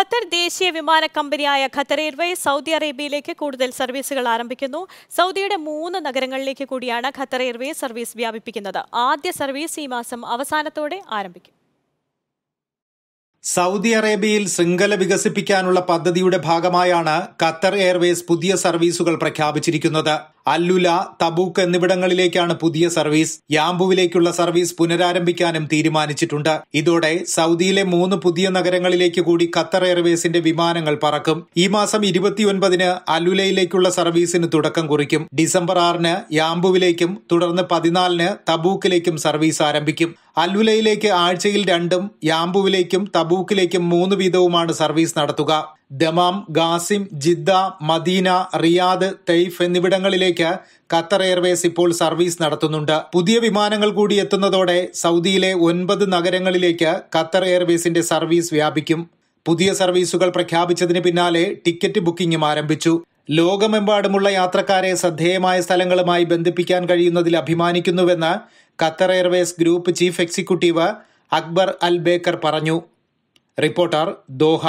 Qatar ദേശീയ വിമാന കമ്പനിയായ ഖത്തർ എയർവേസ് സൗദി അറേബ്യയിലേക്ക് കൂടുതൽ സർവീസുകൾ ആരംഭിക്കുന്നു സൗദിയുടെ മൂന്ന് നഗരങ്ങളിലേക്ക് കൂടിയാണ് ഖത്തർ എയർവേസ് സർവീസ് വ്യാപിപ്പിക്കുന്നത് ആദ്യ സർവീസ് ഈ മാസം അവസാനത്തോടെ ആരംഭിക്കും സൗദി അറേബ്യയിൽ ശൃംഖല വികസിപ്പിക്കാനുള്ള പദ്ധതിയുടെ ഭാഗമായാണ് ഖത്തർ എയർവേസ് പുതിയ സർവീസുകൾ പ്രഖ്യാപിച്ചിരിക്കുന്നത് അല്ലുല തബൂക്ക് എന്നിവിടങ്ങളിലേക്കാണ് പുതിയ സർവീസ് യാംബുവിലേക്കുള്ള സർവീസ് പുനരാരംഭിക്കാനും തീരുമാനിച്ചിട്ടുണ്ട് ഇതോടെ സൗദിയിലെ മൂന്ന് പുതിയ നഗരങ്ങളിലേക്ക് കൂടി ഖത്തർ എയർവേസിന്റെ വിമാനങ്ങൾ പറക്കും ഈ മാസം ഇരുപത്തിയൊൻപതിന് അല്ലുലയിലേക്കുള്ള സർവീസിന് തുടക്കം കുറിക്കും ഡിസംബർ ആറിന് യാംബുവിലേക്കും തുടർന്ന് പതിനാലിന് തബൂക്കിലേക്കും സർവീസ് ആരംഭിക്കും അല്ലുലയിലേക്ക് ആഴ്ചയിൽ രണ്ടും യാംബുവിലേക്കും തബൂക്കിലേക്കും മൂന്ന് വീതവുമാണ് സർവീസ് നടത്തുക Dammam Qassim Jeddah Medina Riyadh Taif എന്നിവിടങ്ങളിലേക്ക് ഖത്തർ എയർവേസ് ഇപ്പോൾ സർവീസ് നടത്തുന്നുണ്ട് പുതിയ വിമാനങ്ങൾ കൂടി എത്തുന്നതോടെ സൗദിയിലെ ഒൻപത് നഗരങ്ങളിലേക്ക് ഖത്തർ എയർവേസിന്റെ സർവീസ് വ്യാപിക്കും പുതിയ സർവീസുകൾ പ്രഖ്യാപിച്ചതിന് പിന്നാലെ ടിക്കറ്റ് ബുക്കിംഗും ആരംഭിച്ചു ലോകമെമ്പാടുമുള്ള യാത്രക്കാരെ ശ്രദ്ധേയമായ സ്ഥലങ്ങളുമായി ബന്ധിപ്പിക്കാൻ കഴിയുന്നതിൽ അഭിമാനിക്കുന്നുവെന്ന് Qatar Airways group chief executive Akbar Al Baker പറഞ്ഞു റിപ്പോർട്ടർ ദോഹ